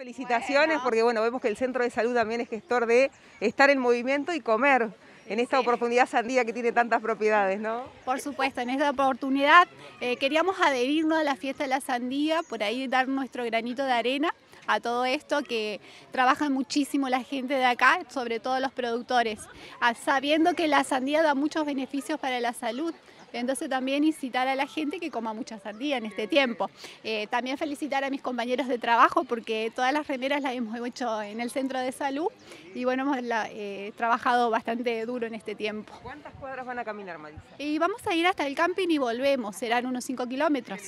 felicitaciones porque bueno, vemos que el Centro de Salud también es gestor de estar en movimiento y comer en esta oportunidad sandía que tiene tantas propiedades, ¿no? Por supuesto, en esta oportunidad eh, queríamos adherirnos a la fiesta de la sandía, por ahí dar nuestro granito de arena a todo esto que trabaja muchísimo la gente de acá, sobre todo los productores, ah, sabiendo que la sandía da muchos beneficios para la salud. Entonces también incitar a la gente que coma mucha sandía en este tiempo. Eh, también felicitar a mis compañeros de trabajo porque todas las remeras las hemos hecho en el centro de salud y bueno, hemos eh, trabajado bastante duro en este tiempo. ¿Cuántas cuadras van a caminar, Marisa? Y vamos a ir hasta el camping y volvemos, serán unos 5 kilómetros.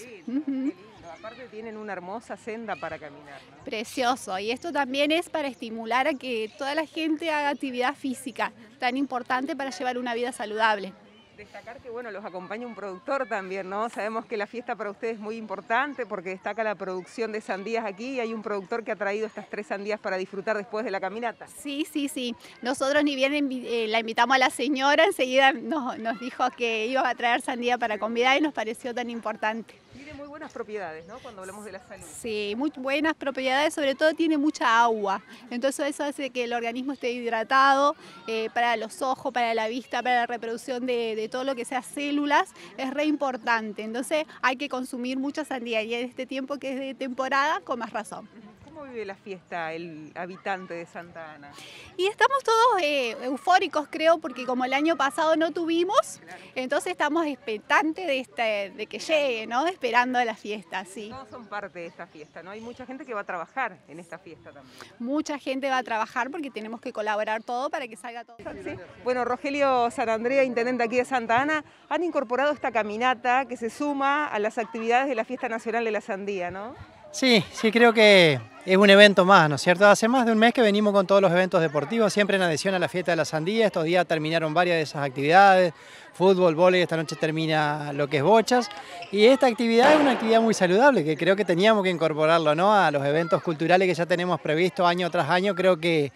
Aparte tienen una hermosa senda para caminar. Precioso, y esto también es para estimular a que toda la gente haga actividad física, tan importante para llevar una vida saludable. Destacar que bueno, los acompaña un productor también, ¿no? Sabemos que la fiesta para ustedes es muy importante porque destaca la producción de sandías aquí y hay un productor que ha traído estas tres sandías para disfrutar después de la caminata. Sí, sí, sí. Nosotros ni bien eh, la invitamos a la señora, enseguida nos, nos dijo que iba a traer sandía para convidar y nos pareció tan importante muy buenas propiedades, ¿no? Cuando hablamos de la salud. Sí, muy buenas propiedades, sobre todo tiene mucha agua. Entonces eso hace que el organismo esté hidratado eh, para los ojos, para la vista, para la reproducción de, de, todo lo que sea células. Es re importante. Entonces hay que consumir mucha sandía y en este tiempo que es de temporada, con más razón. ¿Cómo vive la fiesta el habitante de Santa Ana? Y estamos todos eh, eufóricos, creo, porque como el año pasado no tuvimos, entonces estamos expectantes de, este, de que llegue, ¿no? Esperando la fiesta, sí. Todos son parte de esta fiesta, ¿no? Hay mucha gente que va a trabajar en esta fiesta también. Mucha gente va a trabajar porque tenemos que colaborar todo para que salga todo. ¿Sí? Bueno, Rogelio San Andrea, intendente aquí de Santa Ana, han incorporado esta caminata que se suma a las actividades de la Fiesta Nacional de la Sandía, ¿no? Sí, sí, creo que es un evento más, ¿no es cierto? Hace más de un mes que venimos con todos los eventos deportivos, siempre en adhesión a la fiesta de la sandía. Estos días terminaron varias de esas actividades, fútbol, voleibol. esta noche termina lo que es bochas. Y esta actividad es una actividad muy saludable, que creo que teníamos que incorporarlo, ¿no? A los eventos culturales que ya tenemos previsto año tras año, creo que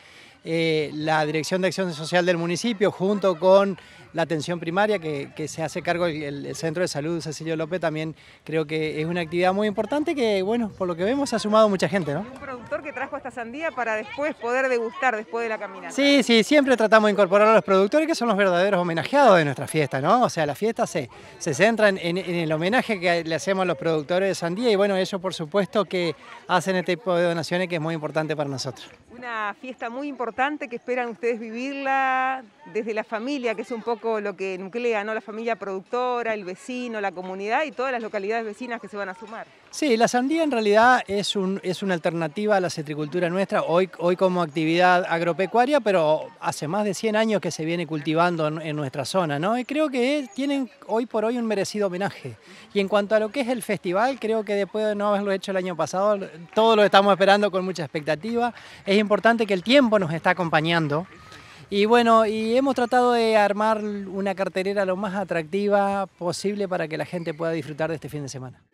eh, la Dirección de Acción Social del municipio, junto con la atención primaria que, se hace cargo el, Centro de Salud Cecilio López, también creo que es una actividad muy importante que, bueno, por lo que vemos ha sumado mucha gente, ¿no? Un productor que trajo esta sandía para después poder degustar después de la caminata. Sí, sí, siempre tratamos de incorporar a los productores que son los verdaderos homenajeados de nuestra fiesta, ¿no? O sea, la fiesta se, se centra en, en el homenaje que le hacemos a los productores de sandía y bueno, ellos por supuesto que hacen este tipo de donaciones que es muy importante para nosotros. Una fiesta muy importante que esperan ustedes vivirla desde la familia, que es un poco lo que nuclea, La familia productora, el vecino, la comunidad y todas las localidades vecinas que se van a sumar. Sí, la sandía en realidad es, un, es una alternativa a la cetricultura nuestra, hoy, hoy como actividad agropecuaria, pero hace más de 100 años que se viene cultivando en, nuestra zona, ¿no? Y creo que tienen hoy por hoy un merecido homenaje. Y en cuanto a lo que es el festival, creo que después de no haberlo hecho el año pasado, todos lo estamos esperando con mucha expectativa. Es importante que el tiempo nos está acompañando. Y bueno, y hemos tratado de armar una carterera lo más atractiva posible para que la gente pueda disfrutar de este fin de semana.